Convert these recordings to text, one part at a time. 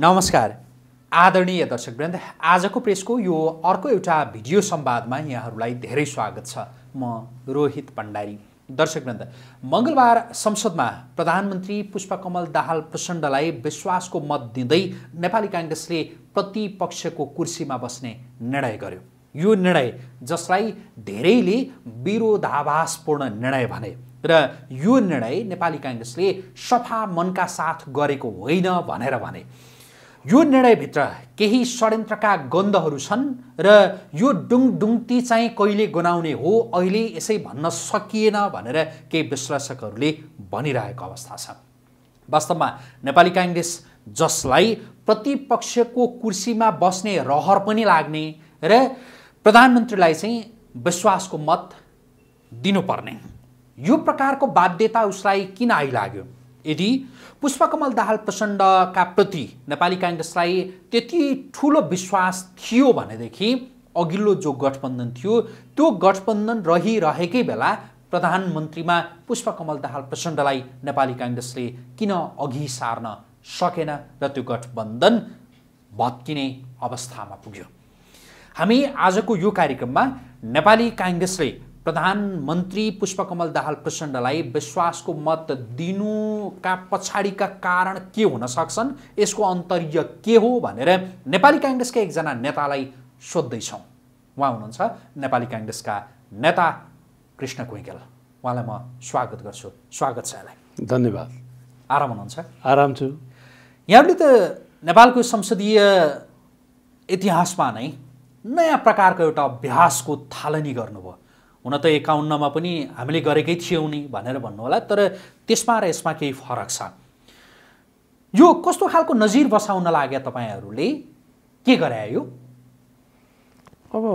नमस्कार आदरणीय दर्शकवृन्द आजको प्रेसको यो अर्को एउटा भिडियो संवादमा यहाँहरूलाई धेरै स्वागत छ म रोहित भण्डारी दर्शकवृन्द मङ्गलबार संसदमा प्रधानमन्त्री पुष्पकमल दाहाल प्रचण्डलाई विश्वासको मत दिँदै नेपाली काङ्ग्रेसले प्रतिपक्षको कुर्सीमा बस्ने निर्णय गर्यो यो निर्णय जसलाई धेरैले विरोधाभासपूर्ण निर्णय भने र यो निर्णय नेपाली काङ्ग्रेसले सफा मनका साथ गरेको होइन भनेर भने यो निर्णयभित्र केही षड्यन्त्रका गन्धहरू छन् र यो डुङडुङ्ती चाहिँ कहिले गनाउने हो अहिले यसै भन्न सकिएन भनेर केही विश्लेषकहरूले भनिरहेको अवस्था छ वास्तवमा नेपाली काङ्ग्रेस जसलाई प्रतिपक्षको कुर्सीमा बस्ने रहर पनि लाग्ने र प्रधानमन्त्रीलाई चाहिँ विश्वासको मत दिनुपर्ने यो प्रकारको बाध्यता उसलाई किन आइलाग्यो यदि पुष्पकमल दाहाल प्रचण्डका प्रति नेपाली काङ्ग्रेसलाई त्यति ठुलो विश्वास थियो भनेदेखि अघिल्लो जो गठबन्धन थियो त्यो गठबन्धन रहिरहेकै बेला प्रधानमन्त्रीमा पुष्पकमल दाहाल प्रचण्डलाई नेपाली काङ्ग्रेसले किन अघि सार्न सकेन र त्यो गठबन्धन भत्किने अवस्थामा पुग्यो हामी आजको यो कार्यक्रममा नेपाली काङ्ग्रेसले प्रधानमन्त्री पुष्पकमल दाहाल प्रचण्डलाई विश्वासको मत दिनुका पछाडिका कारण के हुन सक्छन् यसको अन्तर्य के हो भनेर नेपाली काङ्ग्रेसका एकजना नेतालाई सोद्धैछौँ उहाँ हुनुहुन्छ नेपाली काङ्ग्रेसका नेता कृष्ण कोइकेल उहाँलाई म स्वागत गर्छु स्वागत छ यसलाई धन्यवाद आराम हुनुहुन्छ आराम छु यहाँले त नेपालको संसदीय इतिहासमा नै नयाँ प्रकारको एउटा अभ्यासको थालनी गर्नुभयो हुन त एकाउन्नमा पनि हामीले गरेकै थियौँ नि भनेर होला तर त्यसमा र यसमा केही फरक छ यो कस्तो खालको नजिर बसाउन लाग्यो तपाईँहरूले के गरायो यो अब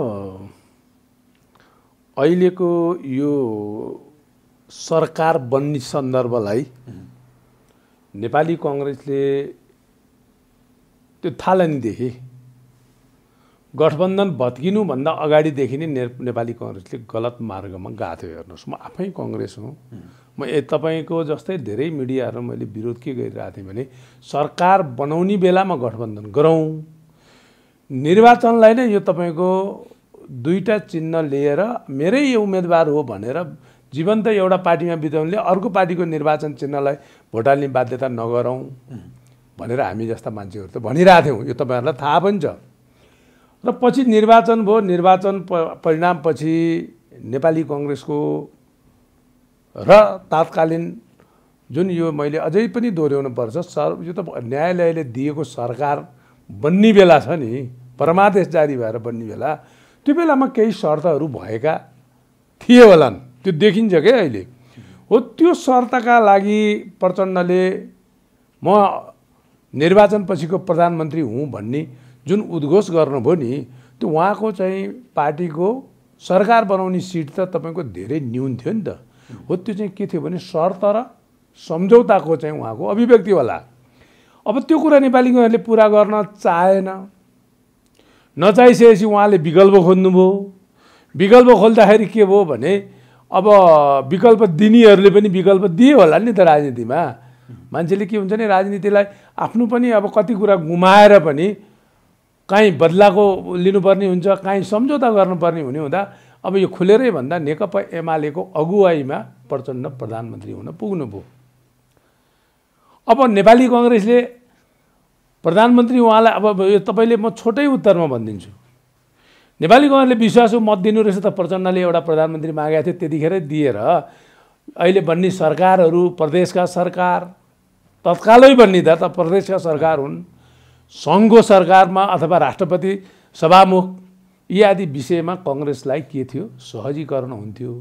अहिलेको यो सरकार बन्ने सन्दर्भलाई नेपाली कङ्ग्रेसले त्यो थालनीदेखि गठबन्धन भत्किनुभन्दा अगाडिदेखि नै नेपाली कङ्ग्रेसले गलत मार्गमा गएको थियो हेर्नुहोस् म आफै कङ्ग्रेस हुँ म ए तपाईँको जस्तै धेरै मिडियाहरू मैले विरोध के गरिरहेको थिएँ भने सरकार बनाउने बेलामा गठबन्धन गरौँ निर्वाचनलाई नै यो तपाईँको दुईवटा चिन्ह लिएर मेरै उम्मेदवार हो भनेर जीवन्त एउटा पार्टीमा बिताउनेले अर्को पार्टीको निर्वाचन चिन्हलाई भोट हाल्ने बाध्यता नगरौँ भनेर हामी जस्ता मान्छेहरू त भनिरहेको थियौँ यो तपाईँहरूलाई थाहा पनि छ र पछि निर्वाचन भयो निर्वाचन प परिणामपछि नेपाली कङ्ग्रेसको र तात्कालीन जुन यो मैले अझै पनि दोहोऱ्याउनुपर्छ सर यो त न्यायालयले दिएको सरकार बन्ने बेला छ नि परमादेश जारी भएर बन्ने बेला त्यो बेलामा केही शर्तहरू भएका थिए होलान् त्यो देखिन्छ क्या अहिले हो त्यो शर्तका लागि प्रचण्डले म निर्वाचनपछिको प्रधानमन्त्री हुँ भन्ने जुन उद्घोष गर्नुभयो नि त्यो उहाँको चाहिँ पार्टीको सरकार बनाउने सिट त तपाईँको धेरै न्यून थियो नि त हो त्यो चाहिँ के थियो भने शर्त र सम्झौताको चाहिँ उहाँको अभिव्यक्ति होला अब त्यो कुरा नेपालीहरूले पुरा गर्न चाहेन नचाहिसकेपछि उहाँले विकल्प खोज्नुभयो विकल्प खोल्दाखेरि के भयो भने अब विकल्प दिनेहरूले पनि विकल्प दिए होला नि त राजनीतिमा मान्छेले के हुन्छ नि राजनीतिलाई आफ्नो पनि अब कति कुरा गुमाएर पनि काहीँ बदलाको लिनुपर्ने हुन्छ काहीँ सम्झौता गर्नुपर्ने हुने हुँदा अब यो खुलेरै भन्दा नेकपा एमालेको अगुवाईमा प्रचण्ड प्रधानमन्त्री हुन पुग्नुभयो अब नेपाली कङ्ग्रेसले प्रधानमन्त्री उहाँलाई अब यो तपाईँले म छोटै उत्तरमा भनिदिन्छु नेपाली कङ्ग्रेसले विश्वासको मत दिनु रहेछ त प्रचण्डले एउटा प्रधानमन्त्री मागेको थियो त्यतिखेरै दिएर अहिले बन्ने सरकारहरू प्रदेशका सरकार तत्कालै बन्ने त प्रदेशका सरकार हुन् सङ्घको सरकारमा अथवा राष्ट्रपति सभामुख यी आदि विषयमा कङ्ग्रेसलाई के थियो सहजीकरण हुन्थ्यो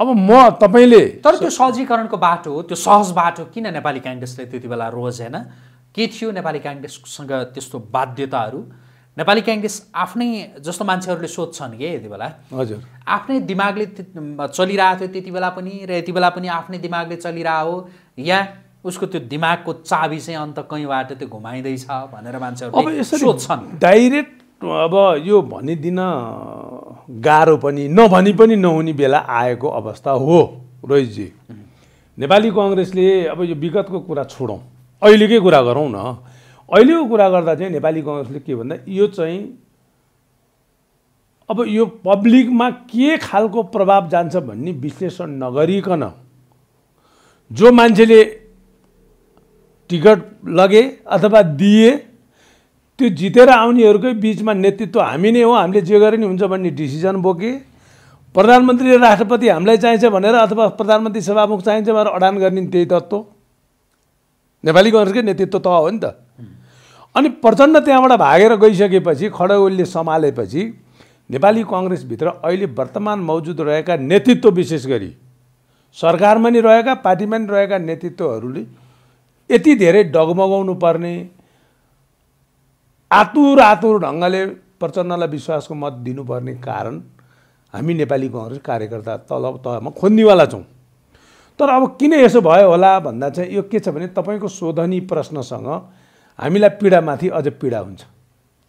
अब म तपाईँले तर त्यो सहजीकरणको बाटो त्यो सहज बाटो किन नेपाली काङ्ग्रेसले त्यति बेला रोजेन के थियो नेपाली काङ्ग्रेससँग त्यस्तो बाध्यताहरू नेपाली काङ्ग्रेस आफ्नै जस्तो मान्छेहरूले सोध्छन् कि यति बेला हजुर आफ्नै दिमागले चलिरहेको थियो त्यति बेला पनि र यति बेला पनि आफ्नै दिमागले चलिरह हो या उसको त्यो दिमागको चाबी चाहिँ अन्त कहीँबाट त्यो घुमाइँदैछ भनेर मान्छेहरू सोध्छन् डाइरेक्ट अब यो भनिदिन गाह्रो पनि नभनी पनि नहुने बेला आएको अवस्था हो रोहितजी नेपाली कङ्ग्रेसले अब यो विगतको कुरा छोडौँ अहिलेकै कुरा गरौँ न अहिलेको कुरा गर्दा चाहिँ नेपाली कङ्ग्रेसले के भन्दा यो चाहिँ अब यो पब्लिकमा के खालको प्रभाव जान्छ भन्ने विश्लेषण नगरिकन जो मान्छेले टिकट लगे अथवा दिए त्यो जितेर आउनेहरूकै बिचमा नेतृत्व हामी नै हो हामीले जे गरे नि हुन्छ भन्ने डिसिजन बोके प्रधानमन्त्री र राष्ट्रपति हामीलाई चाहिन्छ भनेर अथवा प्रधानमन्त्री सभामुख चाहिन्छ भनेर अडान गर्ने त्यही तत्त्व नेपाली कङ्ग्रेसकै नेतृत्व त हो नि त अनि प्रचण्ड त्यहाँबाट भागेर गइसकेपछि खडगोलले सम्हालेपछि नेपाली कङ्ग्रेसभित्र अहिले वर्तमान मौजुद रहेका नेतृत्व विशेष गरी सरकारमा नि रहेका पार्टीमा नि रहेका नेतृत्वहरूले यति धेरै डगमगाउनु पर्ने आतुर आतुर ढङ्गले प्रचण्डलाई विश्वासको मत दिनुपर्ने कारण हामी नेपाली कङ्ग्रेस कार्यकर्ता तल तहमा खोज्नेवाला छौँ तर अब किन यसो भयो होला भन्दा चाहिँ यो के छ भने तपाईँको शोधनी प्रश्नसँग हामीलाई पीडामाथि अझ पीडा हुन्छ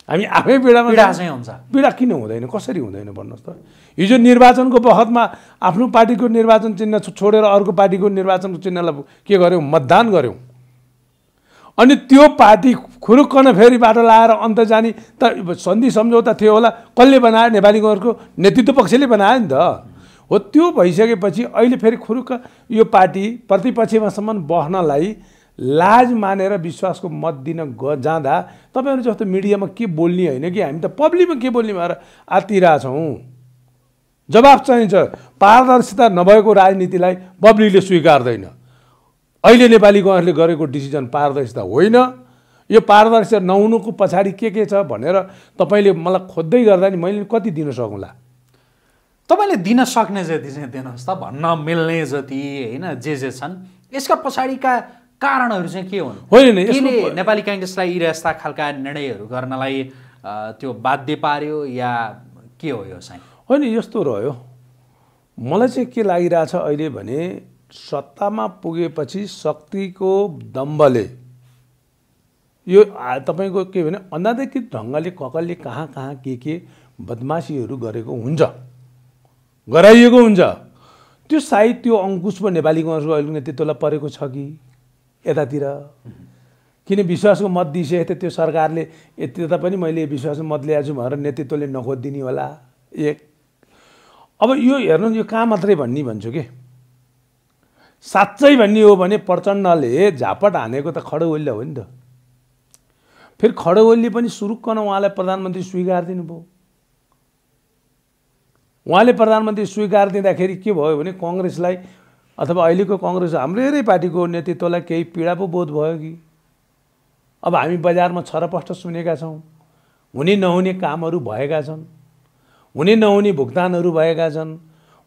हामी आफै पीडामा पीडा चाहिँ हुन्छ पीडा किन हुँदैन कसरी हुँदैन भन्नुहोस् त हिजो निर्वाचनको बहतमा आफ्नो पार्टीको निर्वाचन चिन्ह छोडेर अर्को पार्टीको निर्वाचनको चिन्हलाई के गऱ्यौँ मतदान गऱ्यौँ अनि त्यो पार्टी खुरुक्कन बाटो लाएर अन्त जाने त सन्धि सम्झौता थियो होला कसले बनायो नेपाली नेपालीहरूको नेतृत्व पक्षले बनायो नि त हो त्यो भइसकेपछि अहिले फेरि खुरुक्क यो पार्टी प्रतिपक्षमासम्म बस्नलाई लाज मानेर विश्वासको मत दिन ग जाँदा तपाईँहरू जस्तो मिडियामा के बोल्ने होइन कि हामी त पब्लिकमा के बोल्ने भएर आतिरहेछौँ जवाफ चाहिन्छ पारदर्शिता नभएको राजनीतिलाई पब्लिकले स्वीकार्दैन अहिले नेपाली गणहरूले गरेको डिसिजन पारदर्शिता होइन यो पारदर्शिता नहुनुको पछाडि के के छ भनेर तपाईँले मलाई खोज्दै गर्दा नि मैले कति दिन सकौँला तपाईँले दिन सक्ने जति चाहिँ दिनुहोस् त भन्न मिल्ने जति होइन जे जे छन् यसका पछाडिका कारणहरू चाहिँ के हुन् होइन नेपाली काङ्ग्रेसलाई यी यस्ता खालका निर्णयहरू गर्नलाई त्यो बाध्य पार्यो या के हो यो चाहिँ होइन यस्तो रह्यो मलाई चाहिँ के लागिरहेछ अहिले भने सत्तामा पुगेपछि शक्तिको दम्बले यो तपाईँको के भने अनाधिकृत ढङ्गले ककलले कहाँ कहाँ के के बदमासीहरू गरेको हुन्छ गराइएको हुन्छ त्यो सायद त्यो अङ्कुश पो नेपाली कङ्ग्रेसको नेतृत्वलाई परेको छ कि यतातिर किन विश्वासको मत दिइसकेको थियो त्यो सरकारले यति त पनि मैले विश्वासको मत ल्याएको छु भनेर नेतृत्वले नखोजिदिने होला एक अब यो हेर्नु यो कहाँ मात्रै भन्ने भन्छु कि साँच्चै भन्ने हो भने प्रचण्डले झापट हानेको त ओलीले हो नि त फेरि ओली पनि सुरुक्कन उहाँलाई प्रधानमन्त्री स्वीकार दिनुभयो उहाँले प्रधानमन्त्री स्वीकार दिँदाखेरि के भयो भने कङ्ग्रेसलाई अथवा अहिलेको कङ्ग्रेस हाम्रो हेरै पार्टीको नेतृत्वलाई केही पीडा पो बोध भयो कि अब हामी बजारमा छरपष्ट सुनेका छौँ हुने नहुने कामहरू भएका छन् हुने नहुने भुक्तानहरू भएका छन्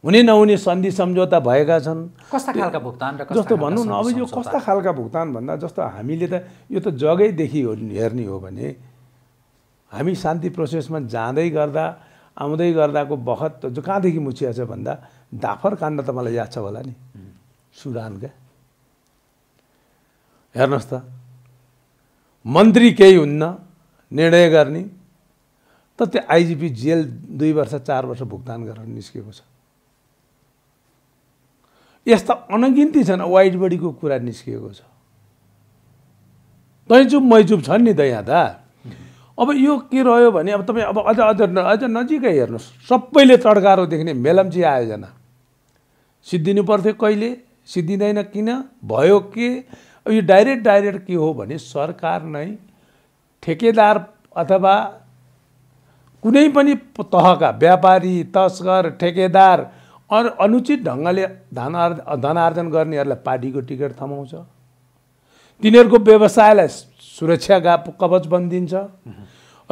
हुने नहुने सन्धि सम्झौता भएका छन् कस्ता खालका भुक्तान र जस्तो भनौँ न अब यो कस्ता खालका भुक्तान भन्दा जस्तो हामीले त यो त जगैदेखि हेर्ने हो भने हामी शान्ति प्रोसेसमा जाँदै गर्दा आउँदै गर्दाको बखत जो कहाँदेखि मुछिया छ भन्दा दाफर काण्ड त मलाई याद छ होला नि सुडानका हेर्नुहोस् त मन्त्री केही हुन्न निर्णय गर्ने त त्यो आइजिपी जेल दुई वर्ष चार वर्ष भुक्तान गरेर निस्केको छ यस्ता अनगिन्ती छन् वाइट बडीको कुरा निस्किएको छ तैँचुप मैचुप छन् नि त यहाँ त अब यो के रह्यो भने अब तपाईँ अब अझ अझ न अझ नजिकै हेर्नुहोस् सबैले चड्कारो देख्ने मेलम्ची आयोजना सिद्धिनु पर्थ्यो कहिले सिद्धिँदैन किन भयो के अब यो डाइरेक्ट डाइरेक्ट के हो भने सरकार नै ठेकेदार अथवा कुनै पनि तहका व्यापारी तस्कर ठेकेदार अर अनुचित ढङ्गले धन धन आर्जन गर्नेहरूलाई पार्टीको टिकट थमाउँछ तिनीहरूको व्यवसायलाई सुरक्षा गा कवच बनिदिन्छ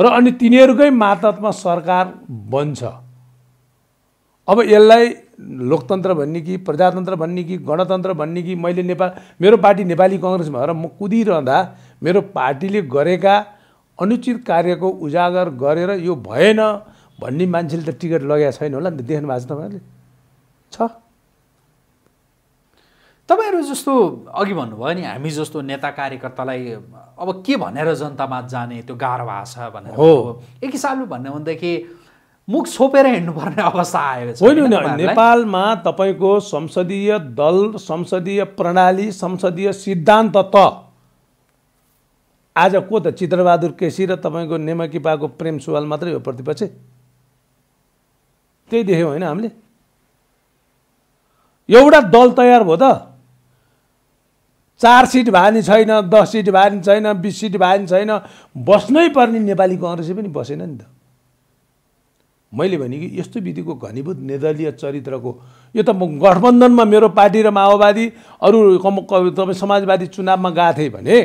र अनि तिनीहरूकै मातमा सरकार बन्छ अब यसलाई लोकतन्त्र भन्ने कि प्रजातन्त्र भन्ने कि गणतन्त्र भन्ने कि मैले नेपाल मेरो पार्टी नेपाली कङ्ग्रेस भएर म कुदिरहँदा मेरो पार्टीले गरेका अनुचित कार्यको उजागर गरेर यो भएन भन्ने मान्छेले त टिकट लगाएको छैन होला नि त देख्नु भएको छ तपाईँहरूले छ तपाईँहरू जस्तो अघि भन्नुभयो नि हामी जस्तो नेता कार्यकर्तालाई अब के भनेर जनतामा जाने त्यो गाह्रो भाषा भनेर हो एक हिसाबले भन्यो भनेदेखि मुख छोपेर हिँड्नुपर्ने अवस्था आयो होइन नेपालमा तपाईँको संसदीय दल संसदीय प्रणाली संसदीय सिद्धान्त त आज को त चित्रबहादुर केसी र तपाईँको नेमकिपाको प्रेम सुवाल मात्रै हो प्रतिपक्ष त्यही देख्यौँ होइन हामीले एउटा दल तयार भयो त चार सिट भए छैन दस सिट भए नि छैन बिस सिट भए नि छैन बस्नै पर्ने नेपाली कङ्ग्रेसै पनि बसेन नि त मैले भने कि यस्तो विधिको घनीभूत निर्दलीय चरित्रको यो त म गठबन्धनमा मेरो पार्टी र माओवादी अरू तपाईँ समाजवादी चुनावमा गएको थिएँ भने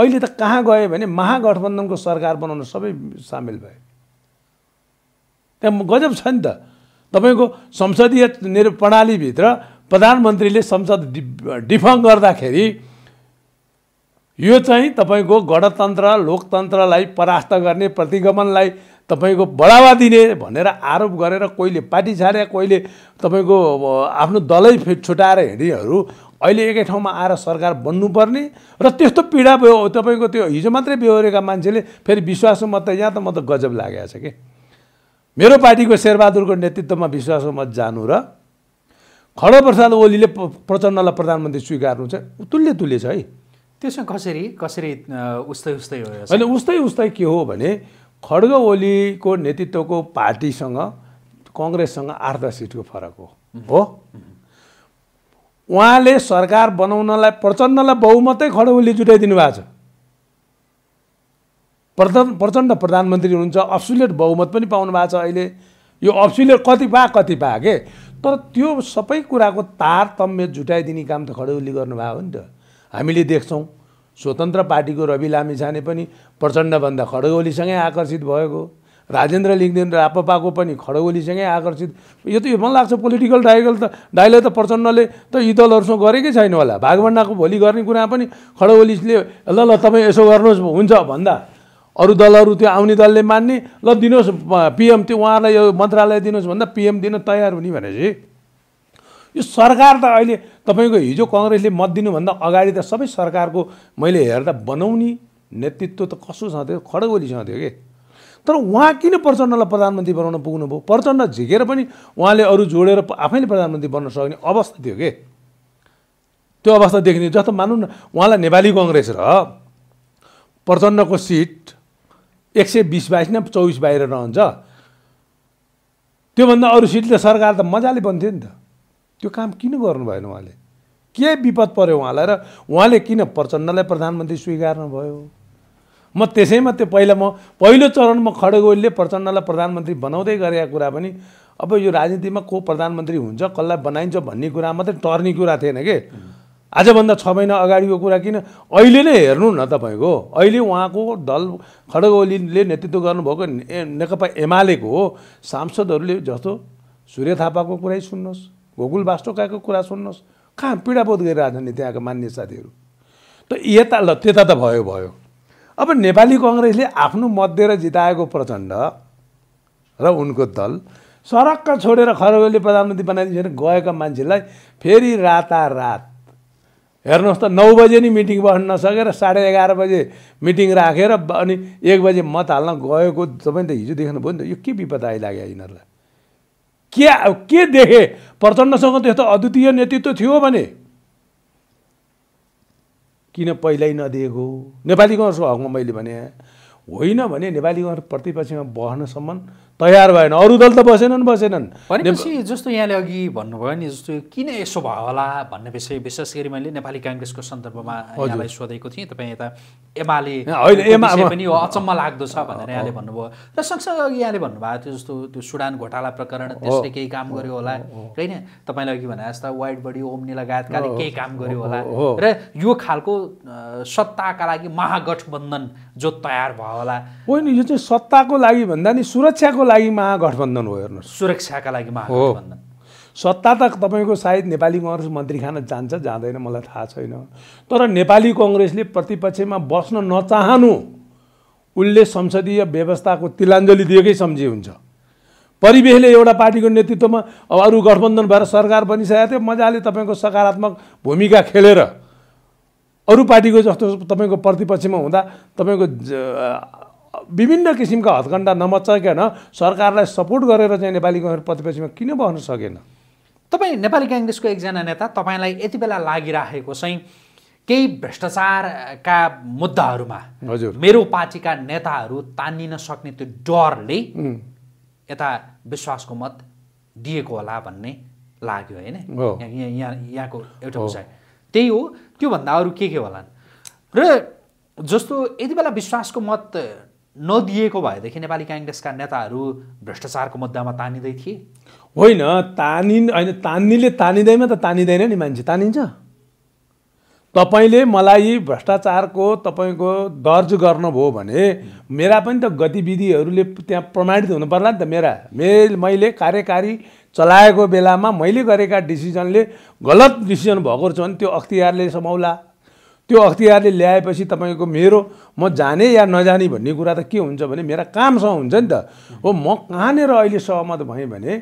अहिले त कहाँ गएँ भने महागठबन्धनको सरकार बनाउन सबै सामेल भए त्यहाँ गजब छ नि त तपाईँको संसदीय निर् प्रणालीभित्र प्रधानमन्त्रीले संसद डि डिफङ गर्दाखेरि यो चाहिँ तपाईँको गणतन्त्र लोकतन्त्रलाई परास्त गर्ने प्रतिगमनलाई तपाईँको बढावा दिने भनेर आरोप गरेर कोहीले पार्टी छाडे कोहीले तपाईँको आफ्नो दलै छुट्याएर हिँडेहरू अहिले एकै ठाउँमा आएर सरकार बन्नुपर्ने र त्यस्तो पीडा भयो तपाईँको त्यो हिजो मात्रै बेहोरेका मान्छेले फेरि विश्वासमा त यहाँ त म त गजब लागेको छ कि मेरो पार्टीको शेरबहादुरको नेतृत्वमा विश्वासको मत जानु र खड प्रसाद ओलीले प्रचण्डलाई प्रधानमन्त्री स्वीकार्नु चाहिँ तुल्य तुल्य छ है त्यसमा कसरी कसरी उस्तै उस्तै हो होइन उस्तै उस्तै के हो भने खड्ग ओलीको नेतृत्वको पार्टीसँग कङ्ग्रेससँग आठ दस सिटको फरक हो हो उहाँले सरकार बनाउनलाई प्रचण्डलाई बहुमतै खड्ग ओली जुटाइदिनु भएको छ प्रधान प्रचण्ड प्रधानमन्त्री हुनुहुन्छ अप्सुलेट बहुमत पनि पाउनु भएको छ अहिले यो अप्सुलेट कति पा कति पा के तर त्यो सबै कुराको तारतम्य जुटाइदिने काम त खडेउली गर्नुभएको हो नि त हामीले देख्छौँ स्वतन्त्र पार्टीको रवि लामिछाने पनि प्रचण्डभन्दा खडगोलीसँगै आकर्षित भएको राजेन्द्र लिङ्गदेन रापपाको पनि खडगोलीसँगै आकर्षित यो त यो मन लाग्छ पोलिटिकल डाइगल त डाइलग त प्रचण्डले त यी दलहरूसँग गरेकै छैन होला भागभन्डाको भोलि गर्ने कुरा पनि खडगोलीले ल ल तपाईँ यसो गर्नुहोस् हुन्छ भन्दा अरू दलहरू त्यो आउने दलले मान्ने ल दिनुहोस् पिएम त्यो उहाँलाई यो मन्त्रालय दिनुहोस् भन्दा पिएम दिन तयार हुने भनेपछि यो सरकार त अहिले तपाईँको हिजो कङ्ग्रेसले मत दिनुभन्दा अगाडि त सबै सरकारको मैले हेर्दा बनाउने नेतृत्व त कसो छ थियो खडगोलीसँग थियो कि तर उहाँ किन प्रचण्डलाई प्रधानमन्त्री बनाउन पुग्नुभयो प्रचण्ड झिकेर पनि उहाँले अरू जोडेर आफैले प्रधानमन्त्री बन्न सक्ने अवस्था थियो कि त्यो अवस्था देखिने जस्तो मानौँ न उहाँलाई नेपाली कङ्ग्रेस र प्रचण्डको सिट एक सय बिस बाइस न चौबिस बाहिर रहन्छ त्योभन्दा अरू सिट त सरकार त मजाले बन्थ्यो नि त त्यो काम किन गर्नु भएन उहाँले के विपद पऱ्यो उहाँलाई र उहाँले किन प्रचण्डलाई प्रधानमन्त्री स्वीकार्नु भयो म त्यसैमा त्यो पहिला म पहिलो चरणमा खड्गोलीले प्रचण्डलाई प्रधानमन्त्री बनाउँदै गरेका कुरा पनि अब यो राजनीतिमा को प्रधानमन्त्री हुन्छ कसलाई बनाइन्छ भन्ने कुरा मात्रै टर्ने कुरा थिएन कि आजभन्दा छ महिना अगाडिको कुरा किन अहिले नै हेर्नु न तपाईँको अहिले उहाँको दल खड्ग ओलीले नेतृत्व गर्नुभएको नेकपा एमालेको सांसदहरूले जस्तो सूर्य थापाको कुरै सुन्नुहोस् गोकुल बास्टोकाको कुरा सुन्नुहोस् कहाँ पीडाबोध गरिरहेछन् नि त्यहाँको मान्य साथीहरू त यता ल त्यता त भयो भयो अब नेपाली कङ्ग्रेसले आफ्नो मत दिएर जिताएको प्रचण्ड र उनको दल सरक्क छोडेर खरगोले प्रधानमन्त्री बनाइदिन्छ भने गएका मान्छेलाई फेरि रातारात हेर्नुहोस् त नौ बजे नि मिटिङ बस्न नसकेर साढे एघार बजे मिटिङ राखेर अनि एक बजे मत हाल्न गएको तपाईँ त हिजो देख्नुभयो नि त यो के विपद आइलाग्यो यिनीहरूलाई के के देखे प्रचण्डसँग त्यस्तो अद्वितीय नेतृत्व थियो भने किन पहिल्यै नदिएको नेपाली कङ्ग्रेसको हकमा मैले भने होइन भने नेपाली कङ्ग्रेस प्रतिपक्षमा बस्नसम्म तयार भएन अरू दल त बसेनन् बसेनन् भनेपछि जस्तो यहाँले अघि भन्नुभयो नि जस्तो किन यसो भयो होला भन्ने विषय विशेष गरी मैले नेपाली काङ्ग्रेसको सन्दर्भमा यहाँलाई सोधेको थिएँ तपाईँ यता एमाले पनि अचम्म लाग्दो छ भनेर यहाँले भन्नुभयो र सँगसँगै अघि यहाँले भन्नुभएको थियो जस्तो त्यो सुडान घोटाला प्रकरण त्यसले केही काम गर्यो होला होइन तपाईँले अघि भने जस्तो वाइट बडी ओम्नी लगायतकाले केही काम गर्यो होला र यो खालको सत्ताका लागि महागठबन्धन जो तयार भयो होला होइन यो चाहिँ सत्ताको लागि भन्दा नि सुरक्षाको सुरक्षाको लागि महागठबन्धन हो हेर्नुहोस् सुरक्षाका लागि सत्ता त तपाईँको सायद नेपाली कङ्ग्रेस मन्त्री खान जान्छ जाँदैन मलाई थाहा छैन तर नेपाली कङ्ग्रेसले प्रतिपक्षमा बस्न नचाहनु उसले संसदीय व्यवस्थाको तिलाञ्जली दिएकै सम्झे हुन्छ परिवेशले एउटा पार्टीको नेतृत्वमा अब अरू गठबन्धन भएर सरकार बनिसकेको थियो मजाले तपाईँको सकारात्मक भूमिका खेलेर अरू पार्टीको जस्तो तपाईँको प्रतिपक्षमा हुँदा तपाईँको विभिन्न किसिमका हत्कण्डा नमचाइकन सरकारलाई सपोर्ट गरेर चाहिँ नेपाली कङ्ग्रेस प्रतिपक्षमा किन बस्न सकेन तपाईँ नेपाली काङ्ग्रेसको एकजना नेता तपाईँलाई यति बेला लागिराखेको चाहिँ केही भ्रष्टाचारका मुद्दाहरूमा हजुर मेरो पार्टीका नेताहरू तानिन सक्ने त्यो डरले यता विश्वासको मत दिएको होला भन्ने लाग्यो होइन यहाँ यहाँको एउटा विषय त्यही हो त्योभन्दा अरू के के होला र जस्तो यति बेला विश्वासको मत नदिएको भएदेखि नेपाली काङ्ग्रेसका नेताहरू भ्रष्टाचारको मुद्दामा तानिँदै थिए होइन तानि होइन तान्नेले तानिँदैमा त तानिँदैन नि मान्छे तानिन्छ तपाईँले मलाई भ्रष्टाचारको तपाईँको दर्ज गर्नुभयो भने मेरा पनि त गतिविधिहरूले त्यहाँ प्रमाणित हुनु पर्ला नि त मेरा मे मैले कार्यकारी चलाएको बेलामा मैले गरेका डिसिजनले गलत डिसिजन भएको रहेछ भने त्यो अख्तियारले समाउला त्यो अख्तियारले ल्याएपछि तपाईँको मेरो म जाने या नजाने भन्ने कुरा त के हुन्छ भने मेरा कामसँग हुन्छ नि त हो म कहाँनिर अहिले सहमत भएँ भने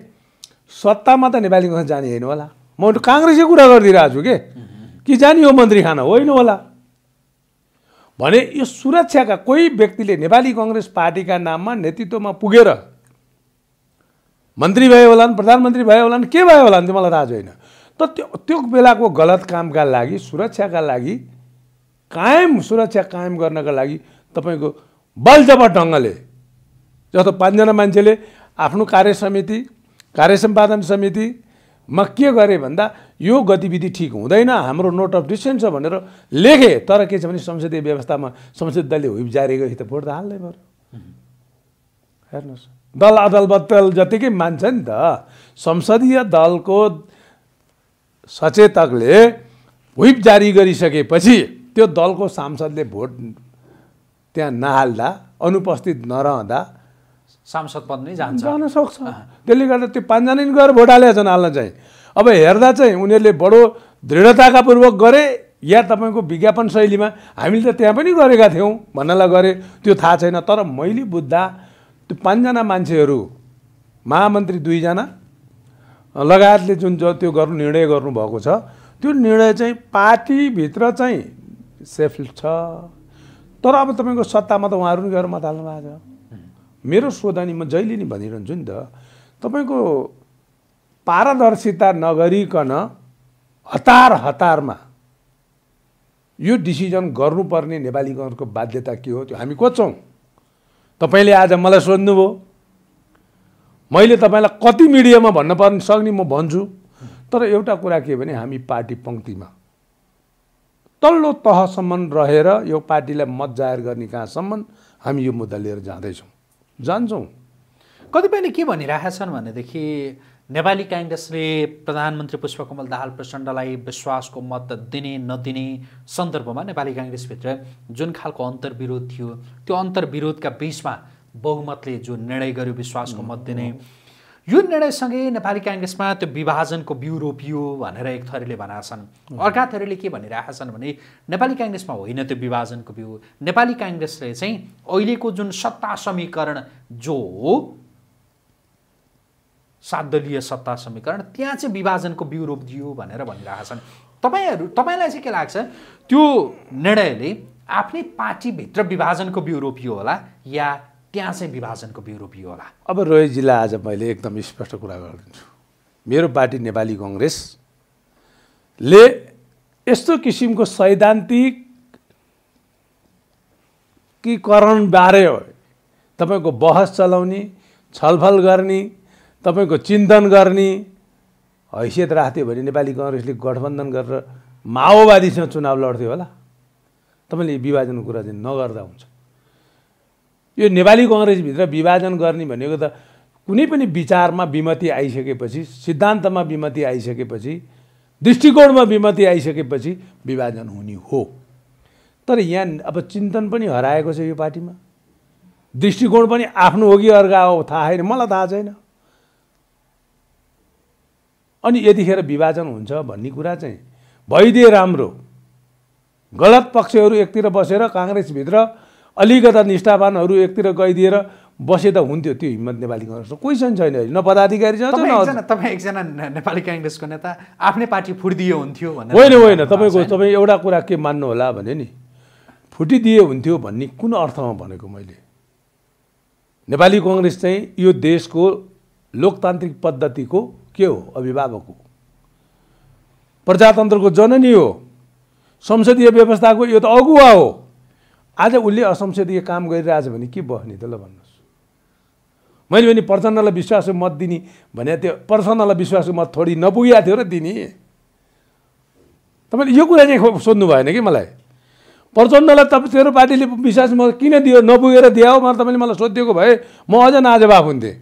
सत्तामा त नेपाली कङ्ग्रेस जाने होइन होला म काङ्ग्रेसै कुरा गरिदिइरहेको छु के कि जाने हो मन्त्री खान होइन होला भने यो सुरक्षाका कोही व्यक्तिले नेपाली कङ्ग्रेस पार्टीका नाममा नेतृत्वमा पुगेर मन्त्री भयो होलान् प्रधानमन्त्री भयो होलान् के भयो होला नि त्यो मलाई थाहा छैन त त्यो त्यो बेलाको गलत कामका लागि सुरक्षाका लागि कायम सुरक्षा कायम गर्नका लागि तपाईँको बलजब ढङ्गले जस्तो पाँचजना मान्छेले आफ्नो कार्य समिति कार्य सम्पादन समितिमा के गरे भन्दा यो गतिविधि ठिक हुँदैन हाम्रो नोट अफ डिसेन्ट छ भनेर लेखे तर के छ भने संसदीय व्यवस्थामा संसदीय दलले हुप जारी गरे त भोट त हाल्दै पऱ्यो हेर्नुहोस् दल अदल बदल जतिकै मान्छ नि त संसदीय दलको सचेतकले हुप जारी गरिसकेपछि त्यो दलको सांसदले भोट त्यहाँ नहाल्दा अनुपस्थित नरहँदा सांसद पद नै जान्छ जान सक्छ त्यसले गर्दा त्यो पाँचजना नि गएर भोट हालेको छन् हाल्न चाहिँ अब हेर्दा चाहिँ उनीहरूले बडो दृढताका पूर्वक गरे या तपाईँको विज्ञापन शैलीमा हामीले त त्यहाँ पनि गरेका थियौँ भन्नलाई गरे त्यो थाहा छैन तर मैले बुझ्दा त्यो पाँचजना मान्छेहरू महामन्त्री दुईजना लगायतले जुन जो त्यो गर्नु निर्णय गर्नुभएको छ त्यो निर्णय चाहिँ पार्टीभित्र चाहिँ सेफ छ तर अब तपाईँको सत्तामा त उहाँहरू पनि गएर मत हाल्नु भएको छ मेरो सोधनी म जहिले नि भनिरहन्छु नि त तपाईँको पारदर्शिता नगरिकन हतार हतारमा यो डिसिजन गर्नुपर्ने नेपालीगणको बाध्यता के हो त्यो हामी खोज्छौँ तपाईँले आज मलाई सोध्नुभयो मैले तपाईँलाई कति मिडियामा भन्न पर्नु सक्ने म भन्छु तर एउटा कुरा के भने हामी पार्टी पङ्क्तिमा तल्लो तहसम्म रहेर यो पार्टीलाई मत जाहेर गर्ने कहाँसम्म हामी यो मुद्दा लिएर जाँदैछौँ जान्छौँ कतिपयले के भनिरहेका छन् भनेदेखि नेपाली काङ्ग्रेसले प्रधानमन्त्री पुष्पकमल दाहाल प्रचण्डलाई विश्वासको मत दिने नदिने सन्दर्भमा नेपाली काङ्ग्रेसभित्र जुन खालको अन्तर्विरोध थियो त्यो अन्तर्विरोधका बिचमा बहुमतले जो निर्णय गर्यो विश्वासको मत दिने यो निर्णयसँगै नेपाली काङ्ग्रेसमा त्यो विभाजनको बिउ रोपियो भनेर एक थरीले छन् अर्का थरीले के भनिरहेका छन् भने नेपाली काङ्ग्रेसमा होइन त्यो विभाजनको बिउ नेपाली काङ्ग्रेसले चाहिँ अहिलेको जुन सत्ता समीकरण जो हो सात दलीय सत्ता समीकरण त्यहाँ चाहिँ विभाजनको बिउ रोपिदियो भनेर भनिरहेका छन् तपाईँहरू तपाईँलाई चाहिँ के लाग्छ त्यो निर्णयले आफ्नै पार्टीभित्र विभाजनको बिउ रोपियो होला या त्यहाँ चाहिँ विभाजनको बिउ रोपियो होला अब रोहितजीलाई आज मैले एकदम स्पष्ट कुरा गरिदिन्छु मेरो पार्टी नेपाली कङ्ग्रेसले यस्तो किसिमको सैद्धान्तिक किकरणबारे तपाईँको बहस चलाउने छलफल गर्ने तपाईँको चिन्तन गर्ने हैसियत राख्थ्यो भने नेपाली कङ्ग्रेसले गठबन्धन गरेर माओवादीसँग चुनाव लड्थ्यो होला तपाईँले विभाजनको कुरा चाहिँ नगर्दा हुन्छ यो नेपाली कङ्ग्रेसभित्र विभाजन गर्ने भनेको त कुनै पनि विचारमा विमति आइसकेपछि सिद्धान्तमा विमति आइसकेपछि दृष्टिकोणमा विमति आइसकेपछि विभाजन हुने हो तर यहाँ अब चिन्तन पनि हराएको छ यो पार्टीमा दृष्टिकोण पनि आफ्नो हो कि अर्का हो थाहा छैन मलाई थाहा छैन अनि यतिखेर विभाजन हुन्छ भन्ने कुरा चाहिँ भइदिए राम्रो गलत पक्षहरू एकतिर बसेर काङ्ग्रेसभित्र अलिकता निष्ठावानहरू एकतिर गइदिएर बसे त हुन्थ्यो त्यो हिम्मत नेपाली कङ्ग्रेसको क्वेसन छैन न पदाधिकारी छ तपाईँ एकजना नेपाली काङ्ग्रेसको नेता आफ्नै पार्टी फुटिदियो हुन्थ्यो होइन होइन तपाईँको तपाईँ एउटा कुरा के मान्नु होला भने नि फुटिदिए हुन्थ्यो भन्ने कुन अर्थमा भनेको मैले नेपाली कङ्ग्रेस चाहिँ यो देशको लोकतान्त्रिक पद्धतिको के हो अभिभावक हो प्रजातन्त्रको जननी हो संसदीय व्यवस्थाको यो त अगुवा हो आज उसले असंसदीय काम गरिरहेछ भने के भयो नि त ल भन्नुहोस् मैले भने प्रचण्डलाई विश्वासको मत दिने भने त्यो प्रचण्डलाई विश्वासको मत थोडी नपुगिएको थियो र दिने तपाईँले यो कुरा चाहिँ सोध्नु भएन कि मलाई प्रचण्डलाई तपाईँ तेरो पार्टीले विश्वास मत किन दियो नपुगेर दियो मलाई तपाईँले मलाई सोधिदिएको भए म अझ नाजवाफ हुन्थेँ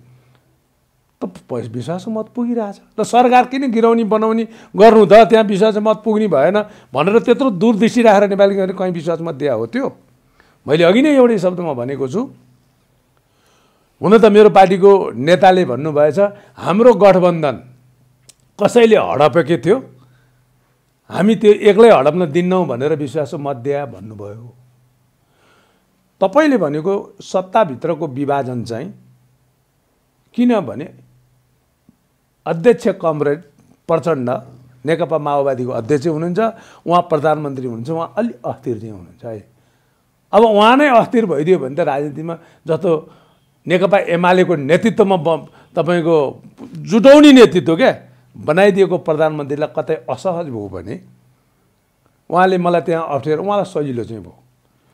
त विश्वासको मत पुगिरहेछ र सरकार किन गिराउने बनाउने गर्नु त त्यहाँ विश्वास मत पुग्ने भएन भनेर त्यत्रो दूरदृष्टि राखेर नेपाली कहीँ विश्वास मत दिया हो त्यो मैले अघि नै एउटै शब्दमा भनेको छु हुन त मेरो पार्टीको नेताले भन्नुभएछ हाम्रो गठबन्धन कसैले हडपेकै थियो हामी त्यो एक्लै हडप्न दिन्नौँ भनेर विश्वास मध्य भन्नुभयो तपाईँले भनेको सत्ताभित्रको विभाजन चाहिँ किनभने अध्यक्ष कमरेड प्रचण्ड नेकपा माओवादीको अध्यक्ष हुनुहुन्छ उहाँ प्रधानमन्त्री हुनुहुन्छ उहाँ अलि अस्थिर चाहिँ हुनुहुन्छ है अब उहाँ नै अस्थिर भइदियो भने त राजनीतिमा जस्तो नेकपा एमालेको नेतृत्वमा ब तपाईँको जुटाउने नेतृत्व क्या बनाइदिएको प्रधानमन्त्रीलाई कतै असहज भयो भने उहाँले मलाई त्यहाँ अप्ठ्यारो उहाँलाई सजिलो चाहिँ भयो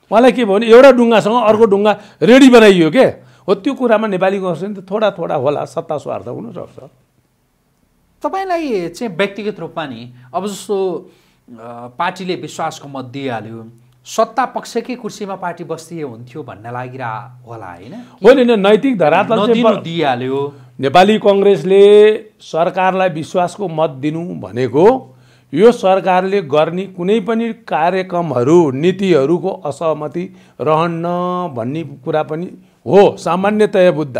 उहाँलाई के भयो भने एउटा ढुङ्गासँग अर्को ढुङ्गा रेडी बनाइयो के हो त्यो कुरामा नेपाली कङ्ग्रेसले त थोडा थोडा होला सत्ता स्वार्थ हुनसक्छ तपाईँलाई चाहिँ व्यक्तिगत रूपमा नि अब जस्तो पार्टीले विश्वासको मत दिइहाल्यो सत्ता पक्षकै कुर्सीमा पार्टी बस्ती हुन्थ्यो भन्न लागिरह होला होइन होइन नैतिक धरातल दिइहाल्यो नेपाली कङ्ग्रेसले सरकारलाई विश्वासको मत दिनु भनेको यो सरकारले गर्ने कुनै पनि कार्यक्रमहरू नीतिहरूको असहमति रहन्न भन्ने कुरा पनि हो सामान्यतया बुद्ध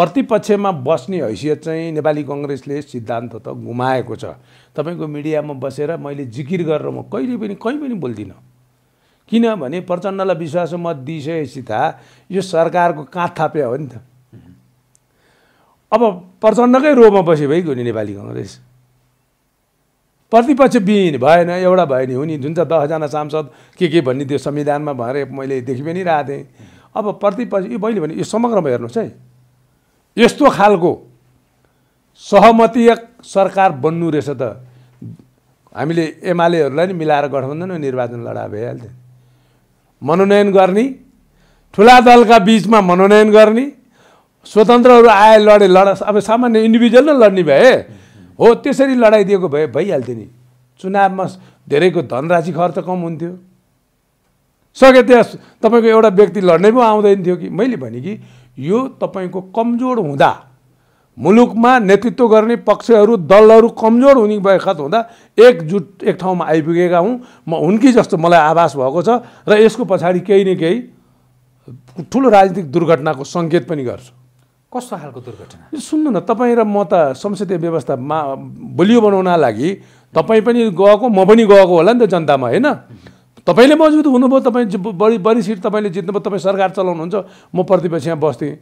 प्रतिपक्षमा बस्ने हैसियत चाहिँ नेपाली कङ्ग्रेसले सिद्धान्त त गुमाएको छ तपाईँको मिडियामा बसेर मैले जिकिर गरेर म कहिले पनि कहीँ पनि बोल्दिनँ किनभने प्रचण्डलाई विश्वास मत दिइसकेपछि त यो सरकारको काँध थाप्या हो नि त अब प्रचण्डकै रोमा बस्यो भइगयो नि नेपाली कङ्ग्रेस प्रतिपक्ष विहीन भएन एउटा भयो नि हो नि जुन चाहिँ दसजना सांसद के के भन्ने त्यो संविधानमा भएर मैले देखि पनि रहेको थिएँ अब प्रतिपक्ष यो मैले भने यो समग्रमा हेर्नुहोस् है यस्तो खालको सहमति सरकार बन्नु रहेछ त हामीले एमालेहरूलाई नि मिलाएर गठबन्धन निर्वाचन लडा भइहाल्थ्यो मनोनयन गर्ने ठुला दलका बिचमा मनोनयन गर्ने स्वतन्त्रहरू आए लडे लड अब सामान्य इन्डिभिजुअल नै लड्ने भए हो त्यसरी लडाइदिएको भए भइहाल्थ्यो नि चुनावमा धेरैको धनराशि खर्च कम हुन्थ्यो सके त्यस तपाईँको एउटा व्यक्ति लड्नै पो आउँदैन थियो कि मैले भने कि यो तपाईँको कमजोर हुँदा मुलुकमा नेतृत्व गर्ने पक्षहरू दलहरू कमजोर हुने भएका हुँदा एकजुट एक ठाउँमा आइपुगेका हुँ म हुन्की जस्तो मलाई आभास भएको छ र यसको पछाडि केही न केही ठुलो राजनीतिक दुर्घटनाको सङ्केत पनि गर्छु कस्तो खालको दुर्घटना सुन्नु न तपाईँ र म त संसदीय व्यवस्थामा बलियो बनाउन लागि तपाईँ पनि गएको म पनि गएको होला नि त जनतामा होइन तपाईँले मजबुत हुनुभयो तपाईँ बढी बढी सिट तपाईँले जित्नुभयो तपाईँ सरकार चलाउनुहुन्छ म प्रतिपक्षमा बस्थेँ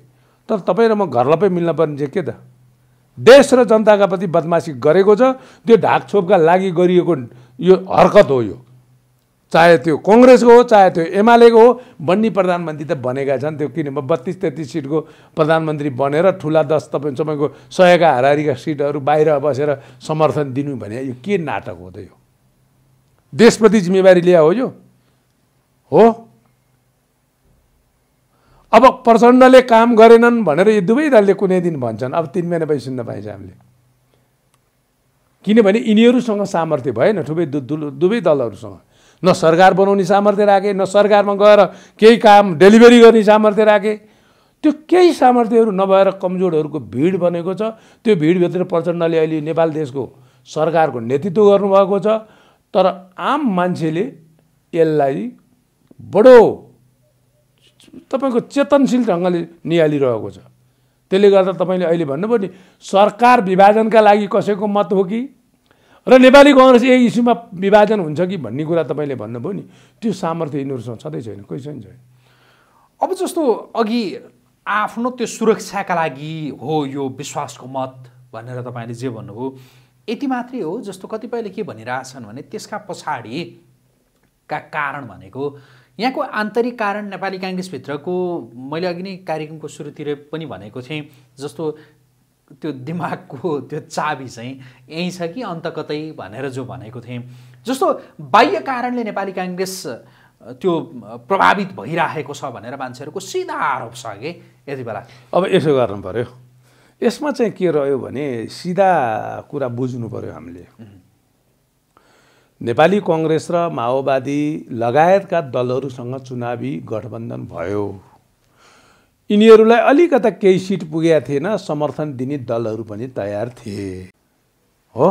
तर तपाईँ र म घरलपै मिल्न पर्ने चाहिँ के त देश र जनताका प्रति बदमासी गरेको छ त्यो ढाकछोपका लागि गरिएको यो हरकत हो यो चाहे त्यो कङ्ग्रेसको हो चाहे त्यो एमालेको हो बन्ने प्रधानमन्त्री त बनेका छन् त्यो किनभने बत्तिस तेत्तिस सिटको प्रधानमन्त्री बनेर ठुला दस तपाईँ तपाईँको सयका हारिका सिटहरू बाहिर बसेर समर्थन दिनु भने यो के नाटक हो त यो देशप्रति जिम्मेवारी लिया हो यो हो अब प्रचण्डले काम गरेनन् भनेर यो दुवै दलले कुनै दिन भन्छन् अब तिन महिना सुन्न पाइन्छ हामीले किनभने यिनीहरूसँग सामर्थ्य भएन ठुबै दुवै दलहरूसँग न सरकार बनाउने सामर्थ्य राखे न सरकारमा गएर केही काम डेलिभरी गर्ने सामर्थ्य राखे त्यो केही सामर्थ्यहरू नभएर कमजोरहरूको भिड बनेको छ त्यो भिडभित्र प्रचण्डले अहिले नेपाल देशको सरकारको नेतृत्व गर्नुभएको छ तर आम मान्छेले यसलाई बडो तपाईँको चेतनशील ढङ्गले निहालिरहेको छ त्यसले गर्दा तपाईँले अहिले भन्नुभयो नि सरकार विभाजनका लागि कसैको मत हो कि र नेपाली कङ्ग्रेस यही इस्युमा विभाजन हुन्छ कि भन्ने कुरा तपाईँले भन्नुभयो नि त्यो सामर्थ्य यिनीहरूसँग छँदै छैन कोही छैन छैन अब जस्तो अघि आफ्नो त्यो सुरक्षाका लागि हो यो विश्वासको मत भनेर तपाईँले जे भन्नुभयो यति मात्रै हो जस्तो कतिपयले के भनिरहेछन् भने त्यसका पछाडिका कारण भनेको यहाँको आन्तरिक कारण नेपाली काङ्ग्रेसभित्रको मैले अघि नै कार्यक्रमको सुरुतिर पनि भनेको थिएँ जस्तो त्यो दिमागको त्यो चाबी चाहिँ यहीँ छ कि अन्त कतै भनेर जो भनेको थिएँ जस्तो बाह्य कारणले नेपाली काङ्ग्रेस त्यो प्रभावित भइराखेको छ भनेर मान्छेहरूको सिधा आरोप छ कि यति बेला अब यसो गर्नु पऱ्यो यसमा चाहिँ के रह्यो भने सिधा कुरा बुझ्नु पऱ्यो हामीले नेपाली कङ्ग्रेस र माओवादी लगायतका दलहरूसँग चुनावी गठबन्धन भयो यिनीहरूलाई अलिकता केही सिट पुगेका थिएन समर्थन दिने दलहरू पनि तयार थिए हो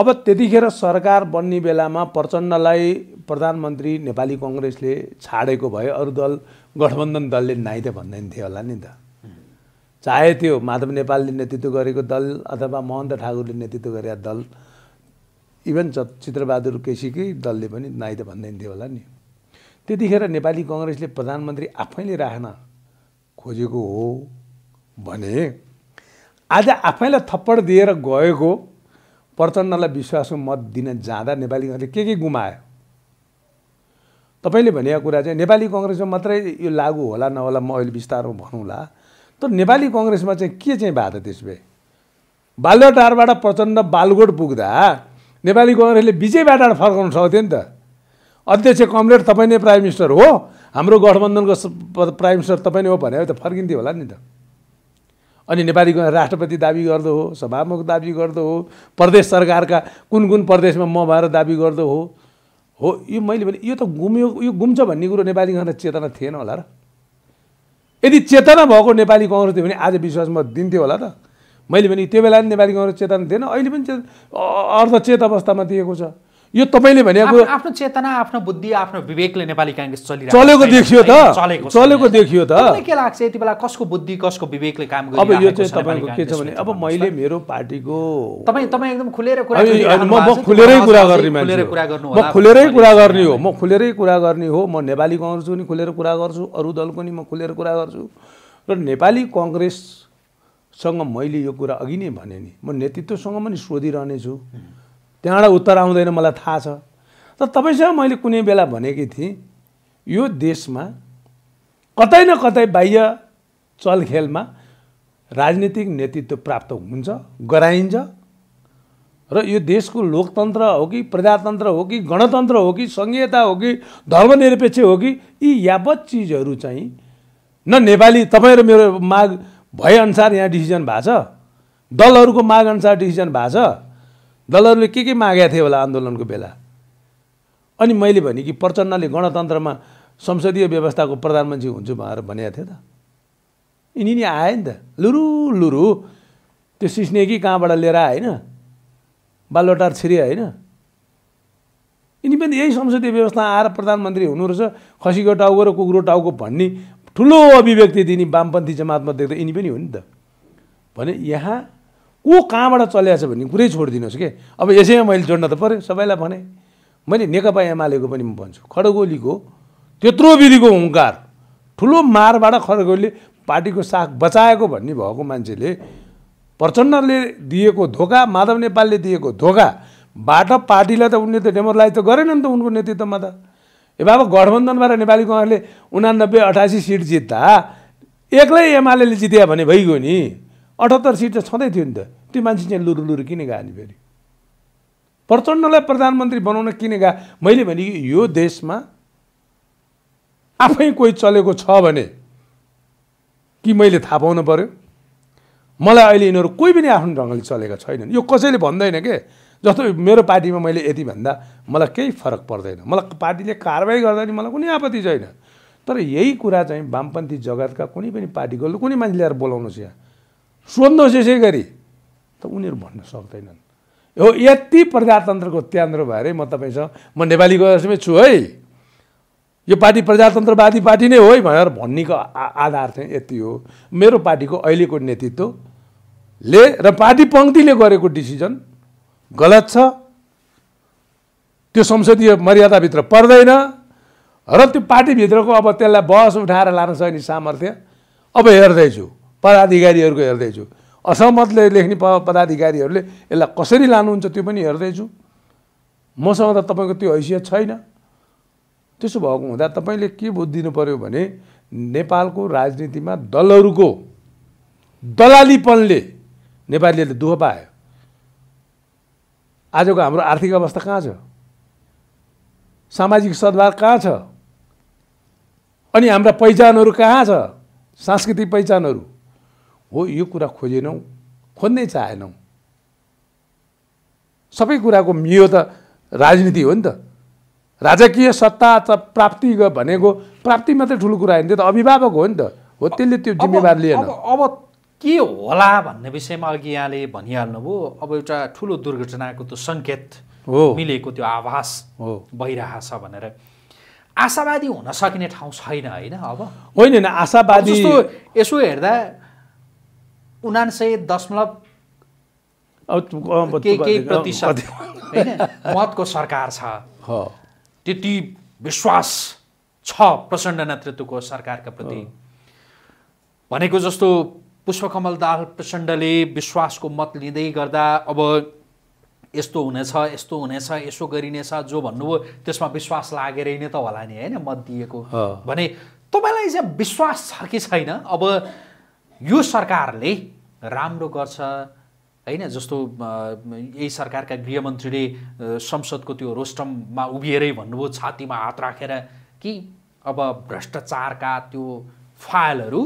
अब त्यतिखेर सरकार बन्ने बेलामा प्रचण्डलाई प्रधानमन्त्री नेपाली कङ्ग्रेसले छाडेको भए अरू दल गठबन्धन दलले नाइ त भन्दैन थियो होला नि त चाहे त्यो माधव नेपालले नेतृत्व गरेको दल अथवा महन्त ठाकुरले नेतृत्व गरेका दल इभन चित्रबहादुर केसीकै दलले पनि त भन्दैन थियो होला नि त्यतिखेर नेपाली कङ्ग्रेसले प्रधानमन्त्री आफैले राख्न खोजेको हो भने आज आफैलाई थप्पड दिएर गएको प्रचण्डलाई विश्वासको मत दिन जाँदा नेपाली कङ्ग्रेसले के के गुमायो तपाईँले भनेको कुरा चाहिँ नेपाली कङ्ग्रेसमा मात्रै यो लागु होला नहोला म अहिले बिस्तारमा भनौँला तर नेपाली कङ्ग्रेसमा चाहिँ के चाहिँ भएको त्यस त्यसो भए बाल्यटारबाट प्रचण्ड बालगोट पुग्दा नेपाली कङ्ग्रेसले विजयबाट फर्काउनु सक्थ्यो नि त अध्यक्ष कमरेड तपाईँ नै प्राइम मिनिस्टर हो हाम्रो गठबन्धनको प्राइम मिनिस्टर तपाईँ नै हो भने त फर्किन्थ्यो होला नि त अनि नेपाली राष्ट्रपति दाबी गर्दो हो सभामुख दाबी गर्दो हो प्रदेश सरकारका कुन कुन प्रदेशमा म भएर दाबी गर्दो हो हो यो मैले भने यो त गुम्यो यो गुम्छ भन्ने कुरो नेपाली कङ्ग्रेस चेतना थिएन होला र यदि चेतना भएको नेपाली कङ्ग्रेस थियो भने आज विश्वास विश्वासमा दिन्थ्यो होला त मैले भने त्यो बेला पनि नेपाली कङ्ग्रेस चेतना थिएन अहिले पनि अर्धचेत अवस्थामा दिएको छ यो तपाईँले अब आफ्नो चेतना आफ्नो बुद्धि आफ्नो विवेकले नेपाली काङ्ग्रेस चलिरहेको चलेको देखियो त चलेको देखियो त के लाग्छ यति बेला कसको बुद्धि कसको विवेकले काम अब यो चाहिँ तपाईँको के छ भने अब मैले मेरो पार्टीको तपाईँ तपाईँ एकदम खुलेर कुरा म म खुलेरै कुरा गर्ने मान्छे म खुलेरै कुरा गर्ने हो म खुलेरै कुरा गर्ने हो म नेपाली कङ्ग्रेसको पनि खुलेर कुरा गर्छु अरू दलको पनि म खुलेर कुरा गर्छु र नेपाली कङ्ग्रेस सँग मैले यो कुरा अघि नै भने नि म नेतृत्वसँग पनि सोधिरहनेछु त्यहाँबाट उत्तर आउँदैन मलाई थाहा छ तर तपाईँसँग मैले कुनै बेला भनेकी थिएँ यो देशमा कतै न कतै बाह्य चलखेलमा राजनीतिक नेतृत्व प्राप्त हुन्छ गराइन्छ र यो देशको लोकतन्त्र हो कि प्रजातन्त्र हो कि गणतन्त्र हो कि सङ्घीयता हो कि धर्मनिरपेक्ष हो कि यी यावत चिजहरू चाहिँ न नेपाली तपाईँ र मेरो माग भएअनुसार यहाँ डिसिजन भएको छ दलहरूको मागअनुसार डिसिजन भएको छ दलहरूले के के मागेका थिए होला आन्दोलनको बेला अनि मैले भने कि प्रचण्डले गणतन्त्रमा संसदीय व्यवस्थाको प्रधानमन्त्री हुन्छु भनेर भनेको थिएँ त यिनी नि आयो नि त लुरु लुरु त्यो सिस्नेकी कहाँबाट लिएर होइन बालोटार छिरे होइन यिनी पनि यही संसदीय व्यवस्था आएर प्रधानमन्त्री हुनु रहेछ खसीको टाउको र कुकुरो टाउको भन्ने ठुलो अभिव्यक्ति दिने वामपन्थी जमातमा देख्दा यिनी पनि हो नि त भने यहाँ को कहाँबाट चल्याएको छ भन्ने कुरै छोडिदिनुहोस् कि अब यसैमा मैले जोड्न त पऱ्यो सबैलाई भने मैले नेकपा एमालेको पनि म भन्छु खडगोलीको त्यत्रो विधिको हुङ्कार ठुलो मारबाट खडगोलीले पार्टीको साख बचाएको भन्ने भएको मान्छेले प्रचण्डले दिएको धोका माधव नेपालले दिएको धोकाबाट पार्टीलाई त उनले त डेमोरलाइज त गरेन नि त उनको नेतृत्वमा त ए बाबा गठबन्धनबाट नेपाली कङ्ग्रेसले उनानब्बे अठासी सिट जित्दा एक्लै एमाले जित्यो भने भइगयो नि अठहत्तर सिट त छँदै थियो नि त त्यो मान्छे चाहिँ लुरु लुरु किन गयो नि फेरि प्रचण्डलाई प्रधानमन्त्री बनाउन किन गा मैले भने यो देशमा आफै कोही चलेको छ भने कि मैले थाहा पाउनु पऱ्यो मलाई अहिले यिनीहरू कोही पनि आफ्नो ढङ्गले चलेका छैनन् यो कसैले भन्दैन के जस्तो मेरो पार्टीमा मैले यति भन्दा मलाई केही फरक पर्दैन मलाई पार्टीले कारवाही गर्दा नि मलाई कुनै आपत्ति छैन तर यही कुरा चाहिँ वामपन्थी जगतका कुनै पनि पार्टीको कुनै मान्छे ल्याएर बोलाउनुहोस् यहाँ सोध्नुहोस् यसै गरी त उनीहरू भन्न सक्दैनन् हो यति प्रजातन्त्रको त्यान्द्रो भएर म तपाईँसँग म नेपाली गएसम्मै छु है यो पार्टी प्रजातन्त्रवादी पार्टी नै हो है भनेर भन्नेको आधार चाहिँ यति हो मेरो पार्टीको अहिलेको नेतृत्वले र पार्टी पङ्क्तिले गरेको डिसिजन गलत छ त्यो संसदीय मर्यादाभित्र पर्दैन र त्यो पार्टीभित्रको अब त्यसलाई बहस उठाएर लान सक्ने सामर्थ्य अब हेर्दैछु पदाधिकारीहरूको हेर्दैछु असहमतले लेख्ने प पदाधिकारीहरूले यसलाई कसरी लानुहुन्छ त्यो पनि हेर्दैछु मसँग त तपाईँको त्यो हैसियत छैन त्यसो भएको हुँदा तपाईँले के बुझिदिनु पऱ्यो भने नेपालको राजनीतिमा दलहरूको दलालीपनले नेपालीहरूले दुःख पायो आजको हाम्रो आर्थिक अवस्था कहाँ छ सामाजिक सद्भाव कहाँ छ अनि हाम्रा पहिचानहरू कहाँ छ सांस्कृतिक पहिचानहरू हो यो कुरा खोजेनौँ खोज्नै चाहेनौ सबै कुराको मियो त राजनीति हो नि त राजकीय सत्ता त प्राप्ति भनेको प्राप्ति मात्रै ठुलो कुरा होइन त्यो त अभिभावक हो नि त हो त्यसले त्यो जिम्मेवार लिएन अब के होला भन्ने विषयमा अघि यहाँले भनिहाल्नुभयो अब एउटा ठुलो दुर्घटनाको त्यो सङ्केत हो मिलेको त्यो आभास हो भइरहेछ भनेर आशावादी हुन सकिने ठाउँ छैन होइन अब होइन आशावादी यसो हेर्दा उनान्सय दशमलव केही प्रतिशत मतको सरकार छ त्यति विश्वास छ प्रचण्ड नेतृत्वको सरकारका प्रति भनेको जस्तो पुष्पकमल दाल प्रचण्डले विश्वासको मत लिँदै गर्दा अब यस्तो हुनेछ यस्तो हुनेछ यसो गरिनेछ जो भन्नुभयो त्यसमा विश्वास लागेरै नै त होला नि होइन मत दिएको भने तपाईँलाई चाहिँ विश्वास छ कि छैन अब यो सरकारले राम्रो गर्छ होइन जस्तो यही सरकारका गृहमन्त्रीले संसदको त्यो रोस्टममा उभिएरै भन्नुभयो छातीमा हात राखेर कि अब भ्रष्टाचारका त्यो फाइलहरू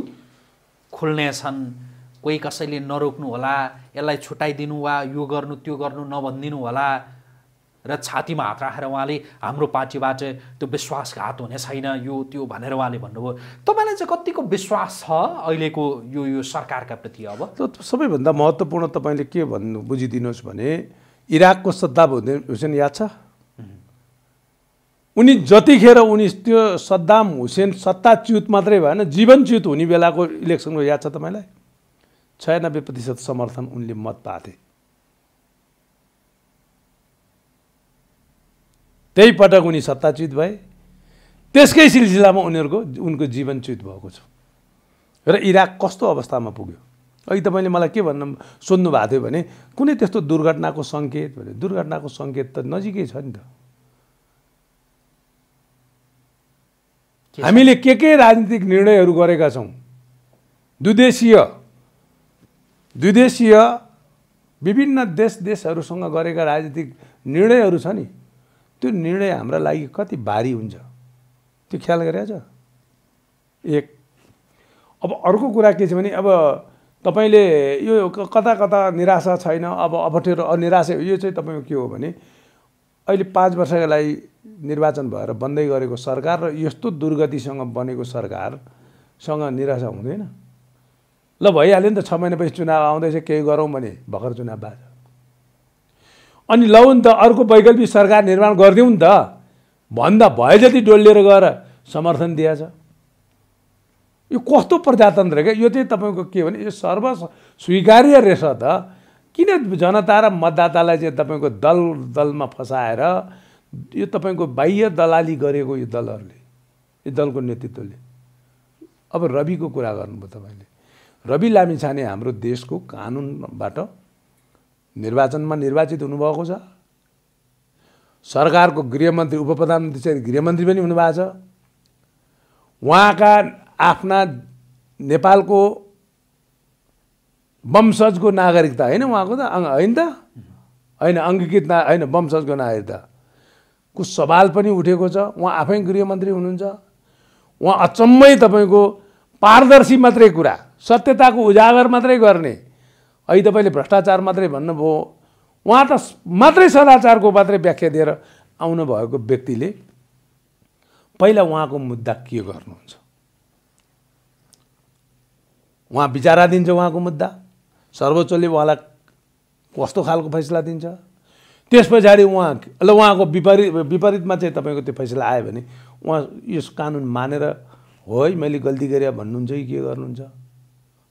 खोल्नेछन् कोही कसैले नरोक्नु होला यसलाई छुट्याइदिनु वा यो गर्नु त्यो गर्नु नभनिदिनु होला र छातीमा हात राखेर उहाँले हाम्रो पार्टीबाट त्यो विश्वासघात हुने छैन यो त्यो भनेर उहाँले भन्नुभयो तपाईँलाई चाहिँ कतिको विश्वास छ अहिलेको यो यो सरकारका प्रति अब सबैभन्दा महत्त्वपूर्ण तपाईँले के भन्नु बुझिदिनुहोस् भने इराकको सद्दाम हुन्छ हुसेन याद छ उनी जतिखेर उनी त्यो सद्दाम हुसेन सत्ताच्युत मात्रै भएन जीवनच्युत हुने बेलाको इलेक्सनको याद छ तपाईँलाई छयानब्बे प्रतिशत समर्थन उनले मत पाथे त्यही पटक उनी सत्ताच्युत भए त्यसकै सिलसिलामा उनीहरूको उनको जीवनच्युत भएको छ र इराक कस्तो अवस्थामा पुग्यो अघि तपाईँले मलाई के भन्न सोध्नु भएको थियो भने कुनै त्यस्तो दुर्घटनाको सङ्केत भने दुर्घटनाको सङ्केत त नजिकै छ नि त हामीले के के राजनीतिक निर्णयहरू गरेका छौँ द्विदेशीय द्विदेशीय विभिन्न देश देशहरूसँग गरेका राजनीतिक निर्णयहरू छ नि त्यो निर्णय हाम्रा लागि कति भारी हुन्छ त्यो ख्याल गरेछ एक अब अर्को कुरा के छ भने अब तपाईँले यो कता कता निराशा छैन अब अप्ठ्यारो निराशा यो चाहिँ तपाईँको के हो भने अहिले पाँच वर्षका लागि निर्वाचन भएर बन्दै गरेको सरकार र यस्तो दुर्गतिसँग बनेको सरकारसँग निराशा हुँदैन ल भइहाल्यो नि त छ महिनापछि चुनाव आउँदैछ केही गरौँ भने भर्खर चुनाव छ अनि ल नि त अर्को वैकल्पिक सरकार निर्माण गरिदिउँ नि त भन्दा भए जति डोलिएर गएर समर्थन दिएछ यो कस्तो प्रजातन्त्र क्या यो चाहिँ तपाईँको के भने यो सर्व स्वीकार्य रहेछ त किन जनता र मतदातालाई चाहिँ तपाईँको दल दलमा फसाएर यो तपाईँको बाह्य दलाली गरेको यो दलहरूले यो दलको नेतृत्वले अब रविको कुरा गर्नुभयो तपाईँले रवि लामिछाने हाम्रो देशको कानुनबाट निर्वाचनमा निर्वाचित हुनुभएको छ सरकारको गृहमन्त्री उपप्रधानमन्त्री चाहिँ गृहमन्त्री पनि हुनुभएको छ उहाँका आफ्ना नेपालको वंशजको नागरिकता होइन उहाँको त होइन त होइन अङ्गीकृत ना होइन वंशजको नागरिकता को सवाल पनि उठेको छ उहाँ आफै गृहमन्त्री हुनुहुन्छ उहाँ अचम्मै तपाईँको पारदर्शी मात्रै कुरा सत्यताको उजागर मात्रै गर्ने अहिले तपाईँले भ्रष्टाचार मात्रै भन्नुभयो उहाँ त मात्रै सदाचारको मात्रै व्याख्या दिएर आउनुभएको व्यक्तिले पहिला उहाँको मुद्दा के गर्नुहुन्छ उहाँ विचारा दिन्छ उहाँको मुद्दा सर्वोच्चले उहाँलाई कस्तो खालको फैसला दिन्छ त्यस पछाडि उहाँ ल उहाँको विपरीत विपरीतमा चाहिँ तपाईँको त्यो फैसला आयो भने उहाँ यस कानुन मानेर हो है मैले गल्ती गरेँ भन्नुहुन्छ कि के गर्नुहुन्छ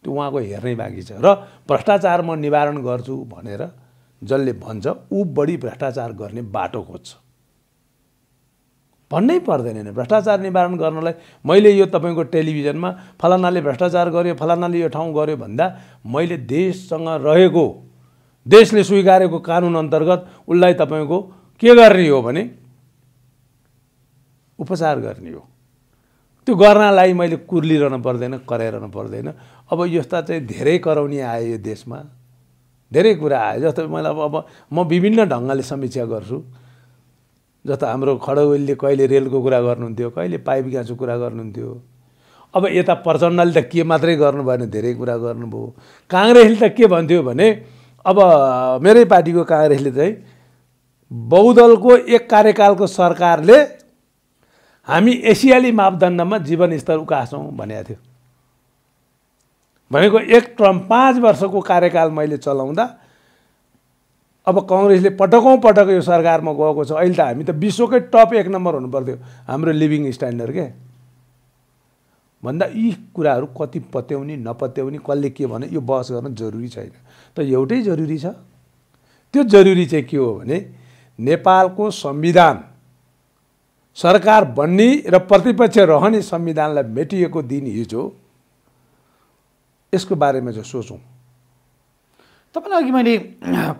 त्यो उहाँको हेर्नै बाँकी छ र भ्रष्टाचार म निवारण गर्छु भनेर जसले भन्छ ऊ बढी भ्रष्टाचार गर्ने बाटो खोज्छ भन्नै पर्दैन नि भ्रष्टाचार निवारण गर्नलाई मैले यो तपाईँको टेलिभिजनमा फलानाले भ्रष्टाचार गर्यो फलानाले यो ठाउँ गर्यो भन्दा मैले देशसँग रहेको देशले स्वीकारेको कानुन अन्तर्गत उसलाई तपाईँको के गर्ने हो भने उपचार गर्ने हो त्यो गर्नलाई मैले कुर्लिरहनु पर्दैन कराइरहनु पर्दैन अब यस्ता चाहिँ धेरै कराउने आयो यो देशमा धेरै कुरा आयो जस्तो मैले अब अब म विभिन्न ढङ्गले समीक्षा गर्छु जस्तो हाम्रो खडौलीले कहिले रेलको कुरा गर्नुहुन्थ्यो कहिले पाइप ग्यासको कुरा गर्नुहुन्थ्यो अब यता प्रचण्डले त के मात्रै गर्नुभयो भने धेरै कुरा गर्नुभयो काङ्ग्रेसले त के भन्थ्यो भने अब मेरै पार्टीको काङ्ग्रेसले चाहिँ बहुदलको एक कार्यकालको सरकारले हामी एसियाली मापदण्डमा जीवनस्तर उकासौँ भनेको थियो भनेको एक ट्रम पाँच वर्षको कार्यकाल मैले चलाउँदा अब कङ्ग्रेसले पटकौँ पटक यो सरकारमा गएको छ अहिले त हामी त विश्वकै टप एक नम्बर हुनुपर्थ्यो हाम्रो लिभिङ स्ट्यान्डर्ड के भन्दा यी कुराहरू कति पत्याउने नपत्याउने कसले के भने यो बहस गर्न जरुरी छैन त एउटै जरुरी छ त्यो जरुरी चाहिँ के हो भने नेपालको संविधान सरकार बन्ने र प्रतिपक्ष रहने संविधानलाई मेटिएको दिन हिजो यसको बारेमा चाहिँ सोचौँ तपाईँलाई अघि मैले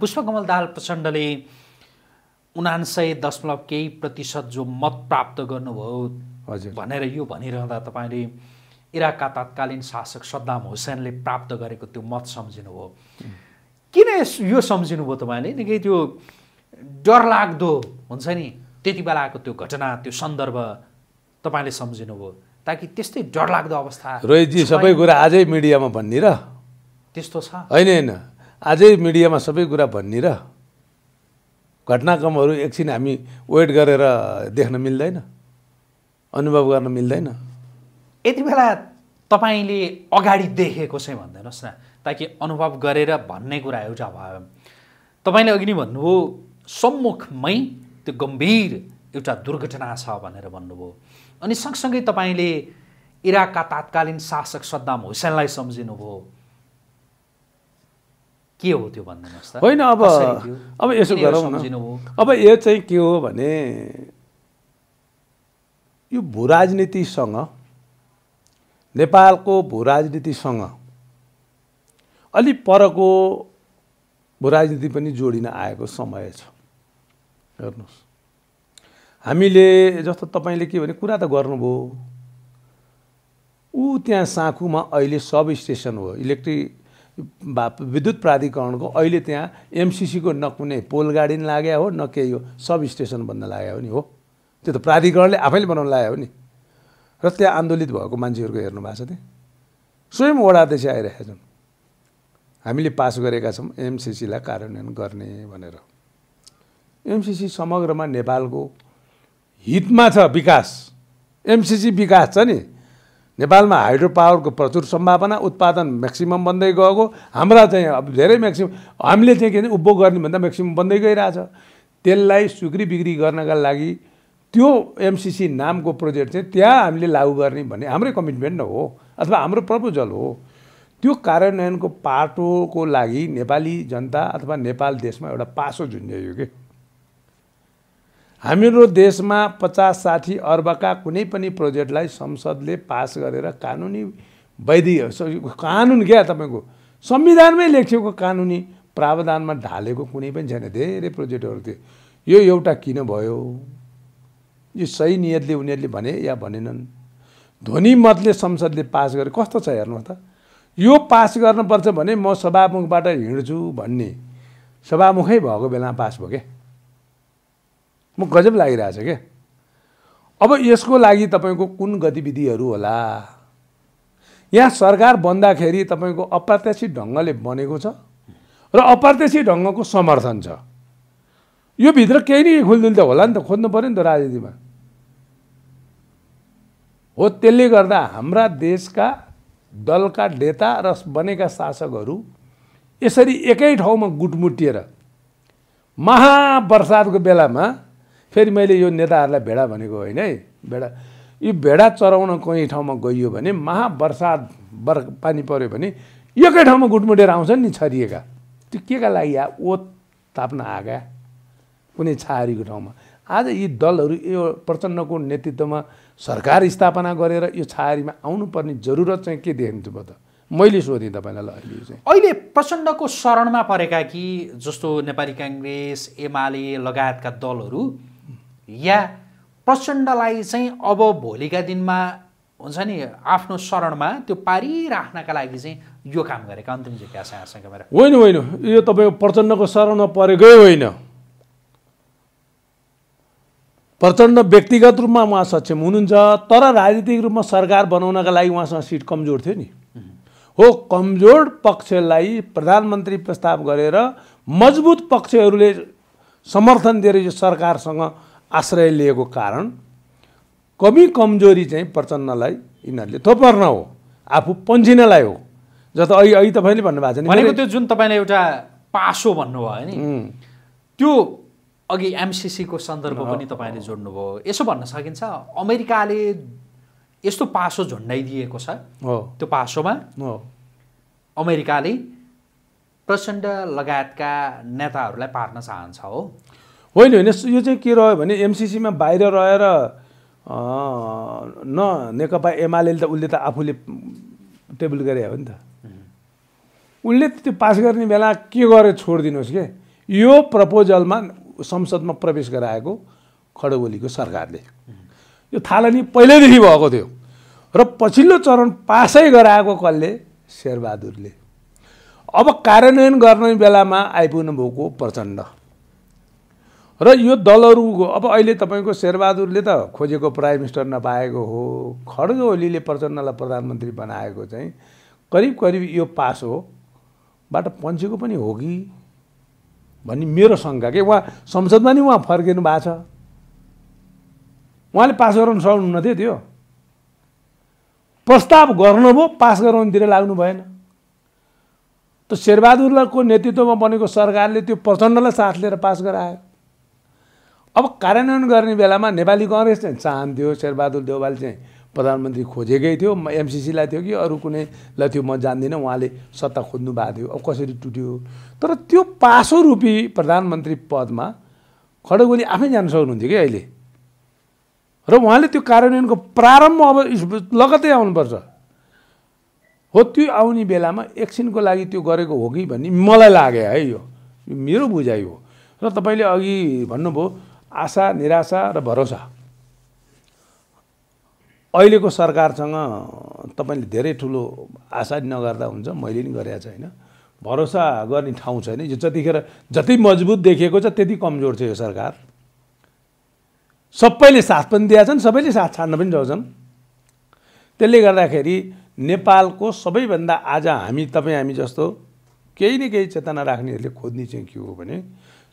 पुष्पकमल दाल प्रचण्डले उनान्सय दशमलव केही प्रतिशत जो मत प्राप्त गर्नुभयो हजुर भनेर यो भनिरहँदा तपाईँले इराकका तत्कालीन शासक सद्दाम हुसेनले प्राप्त गरेको त्यो मत सम्झिनुभयो किन यो सम्झिनुभयो तपाईँले निकै त्यो डरलाग्दो हुन्छ नि त्यति बेलाको त्यो घटना त्यो सन्दर्भ तपाईँले सम्झिनुभयो ताकि त्यस्तै डरलाग्दो अवस्था रोहितजी सबै कुरा आजै मिडियामा भन्ने र त्यस्तो छ होइन होइन आजै मिडियामा सबै कुरा भन्ने र घटनाक्रमहरू एकछिन हामी वेट गरेर देख्न मिल्दैन अनुभव गर्न मिल्दैन यति बेला तपाईँले अगाडि देखेको चाहिँ भनिदिनुहोस् न ताकि अनुभव गरेर भन्ने कुरा एउटा भयो तपाईँले अघि नै भन्नुभयो सम्मुखमै त्यो गम्भीर एउटा दुर्घटना छ भनेर भन्नुभयो अनि सँगसँगै तपाईँले इराकका तात्कालीन शासक सद्दाम हुसेनलाई सम्झिनुभयो के हो त्यो भनिदिनुहोस् होइन अब अब यसो सम्झिनुभयो अब यो चाहिँ के हो भने यो भू राजनीतिसँग नेपालको भू राजनीतिसँग अलि परको भूराजनीति पनि जोडिन आएको समय छ हेर्नुहोस् हामीले जस्तो तपाईँले के भने कुरा त गर्नुभयो ऊ त्यहाँ साँखुमा अहिले सब स्टेसन हो इलेक्ट्रिक विद्युत प्राधिकरणको अहिले त्यहाँ एमसिसीको न कुनै पोल गाडी लाग्यो हो न केही हो सब स्टेसन बन्न लाग्यो नि हो त्यो त प्राधिकरणले आफैले बनाउनु लाग्यो हो नि र त्यहाँ आन्दोलित भएको मान्छेहरूको हेर्नु भएको छ त्यहाँ स्वयं वडाध्यक्ष आइरहेका छन् हामीले पास गरेका छौँ एमसिसीलाई कार्यान्वयन गर्ने भनेर एमसिसी समग्रमा नेपालको हितमा छ विकास एमसिसी विकास छ नि नेपालमा हाइड्रो पावरको प्रचुर सम्भावना उत्पादन म्याक्सिमम बन्दै गएको हाम्रा चाहिँ अब धेरै म्याक्सिमम हामीले चाहिँ के भने उपभोग गर्ने भन्दा म्याक्सिमम बन्दै गइरहेछ त्यसलाई सुग्री बिग्री गर्नका लागि त्यो एमसिसी नामको प्रोजेक्ट चाहिँ त्यहाँ हामीले लागु गर्ने भन्ने हाम्रै कमिटमेन्ट न हो अथवा हाम्रो प्रपोजल हो त्यो कार्यान्वयनको पाटोको लागि नेपाली जनता अथवा नेपाल देशमा एउटा पासो झुन्ड्याइयो कि हाम्रो देशमा पचास साठी अर्बका कुनै पनि प्रोजेक्टलाई संसदले पास गरेर कानुनी वैधि कानुन क्या तपाईँको संविधानमै लेखिएको कानुनी प्रावधानमा ढालेको कुनै पनि छैन धेरै प्रोजेक्टहरू थियो यो एउटा किन भयो यो सही नियतले उनीहरूले भने या भनेनन् ध्वनि मतले संसदले पास गरे कस्तो छ हेर्नुहोस् त यो पास गर्नुपर्छ भने म सभामुखबाट हिँड्छु भन्ने सभामुखै भएको बेलामा पास भयो क्या म गजब लागिरहेछ क्या अब यसको लागि तपाईँको कुन गतिविधिहरू होला यहाँ सरकार बन्दाखेरि तपाईँको अप्रत्याशित ढङ्गले बनेको छ र अप्रत्याशित ढङ्गको समर्थन छ यो भित्र केही नै खुल्दुल त होला नि त खोज्नु पऱ्यो नि त राजनीतिमा हो त्यसले गर्दा हाम्रा देशका दलका नेता र बनेका शासकहरू यसरी एकै ठाउँमा गुटमुटिएर महावर्षातको बेलामा फेरि मैले यो नेताहरूलाई भेडा भनेको होइन है भेडा यो भेडा चराउन कहीँ ठाउँमा गइयो भने महावर्षात बर पानी पऱ्यो भने एकै ठाउँमा गुटमुटेर आउँछन् नि छरिएका त्यो के का लागि या ओत ताप्न आएका कुनै छहारीको ठाउँमा आज यी दलहरू यो प्रचण्डको नेतृत्वमा सरकार स्थापना गरेर यो छायारीमा आउनुपर्ने जरुरत चाहिँ के देखिन्छु म त मैले सोधेँ तपाईँलाई अहिले चाहिँ अहिले प्रचण्डको शरणमा परेका कि जस्तो नेपाली काङ्ग्रेस एमाले लगायतका दलहरू या प्रचण्डलाई चाहिँ अब भोलिका दिनमा हुन्छ नि आफ्नो शरणमा त्यो पारिराख्नका लागि चाहिँ यो काम गरेका अन्तिम जिज्ञासा होइन होइन यो तपाईँको प्रचण्डको शरणमा परेकै होइन प्रचण्ड व्यक्तिगत रूपमा उहाँ सक्षम हुनुहुन्छ तर राजनीतिक रूपमा सरकार बनाउनका लागि उहाँसँग सिट कमजोर थियो नि हो कमजोर पक्षलाई प्रधानमन्त्री प्रस्ताव गरेर मजबुत पक्षहरूले समर्थन दिएर यो सरकारसँग आश्रय लिएको कारण कमी कमजोरी चाहिँ प्रचण्डलाई यिनीहरूले थोपर्न हो आफू पन्सिनलाई हो जस्तो अहिले अहिले तपाईँले भन्नुभएको छ भनेको त्यो जुन तपाईँले एउटा पासो भन्नुभयो नि त्यो अघि एमसिसीको सन्दर्भ पनि तपाईँले जोड्नुभयो यसो भन्न सकिन्छ अमेरिकाले यस्तो पासो झुन्डाइदिएको छ त्यो पासोमा अमेरिकाले प्रचण्ड लगायतका नेताहरूलाई पार्न चाहन्छ हो होइन होइन यो चाहिँ के रह्यो भने एमसिसीमा बाहिर रहेर न नेकपा एमाले त उसले त आफूले टेबल गरे हो नि त उसले त्यो पास गर्ने बेला के गरेर छोडिदिनुहोस् के यो प्रपोजलमा संसदमा प्रवेश गराएको खडगोलीको सरकारले यो थालनी पहिल्यैदेखि भएको थियो र पछिल्लो चरण पासै गराएको कसले शेरबहादुरले अब कार्यान्वयन गर्ने बेलामा आइपुग्नु भएको प्रचण्ड र यो दलहरूको अब अहिले तपाईँको शेरबहादुरले त खोजेको प्राइम मिनिस्टर नपाएको हो खड्ग ओलीले प्रचण्डलाई प्रधानमन्त्री बनाएको चाहिँ करिब करिब यो पास हो बाट पन्छेको पनि हो कि भन्ने मेरो शङ्का के उहाँ संसदमा नि उहाँ फर्किनु भएको छ उहाँले पास गराउनु सक्नुहुन्न थियो त्यो प्रस्ताव गर्नुभयो पास गराउनुतिर लाग्नु भएन त शेरबहादुरको नेतृत्वमा बनेको सरकारले त्यो प्रचण्डलाई साथ लिएर पास गरायो अब कार्यान्वयन गर्ने बेलामा नेपाली कङ्ग्रेस चाहिँ चाहन्थ्यो शेरबहादुर देवाल चाहिँ प्रधानमन्त्री खोजेकै थियो एमसिसीलाई थियो कि अरू कुनैलाई थियो म जान्दिनँ उहाँले सत्ता खोज्नु भएको थियो अब कसरी टुट्यो तर त्यो पासो रूपी प्रधानमन्त्री पदमा खडगोली आफै जान सक्नुहुन्थ्यो कि अहिले र उहाँले त्यो कार्यान्वयनको प्रारम्भ अब लगतै आउनुपर्छ हो त्यो आउने बेलामा एकछिनको लागि त्यो गरेको हो कि भन्ने मलाई लाग्यो है यो मेरो बुझाइ हो र तपाईँले अघि भन्नुभयो आशा निराशा र भरोसा अहिलेको सरकारसँग तपाईँले धेरै ठुलो आशा नगर्दा हुन्छ मैले नि गरेको छ भरोसा गर्ने ठाउँ छैन यो जतिखेर जति मजबुत देखिएको छ त्यति कमजोर छ यो सरकार सबैले साथ पनि दिएछन् सबैले साथ छाड्न पनि चाहन्छन् त्यसले गर्दाखेरि नेपालको सबैभन्दा आज हामी तपाईँ हामी जस्तो केही न केही चेतना राख्नेहरूले खोज्ने चाहिँ के हो भने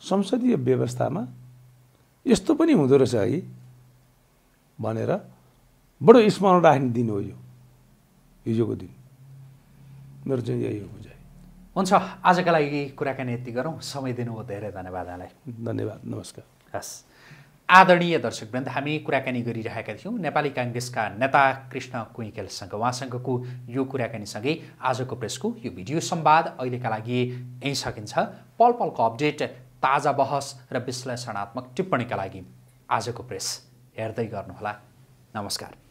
संसदीय व्यवस्थामा यस्तो पनि हुँदो रहेछ है भनेर बडो स्मरण राख्ने दिन हो यो हिजोको दिन मेरो चाहिँ यही हो बुझाइ हुन्छ आजका लागि कुराकानी यति गरौँ समय दिनुभयो धेरै धन्यवाद यहाँलाई धन्यवाद नमस्कार हस् आदरणीय दर्शकवृन्द हामी कुराकानी गरिरहेका थियौँ नेपाली काङ्ग्रेसका नेता कृष्ण कुइकेलसँग उहाँसँगको यो कुराकानीसँगै आजको प्रेसको यो भिडियो सम्वाद अहिलेका लागि यहीँ सकिन्छ पल पलको अपडेट ताजा बहस र विश्लेषणात्मक टिप्पणीका लागि आजको प्रेस हेर्दै गर्नुहोला नमस्कार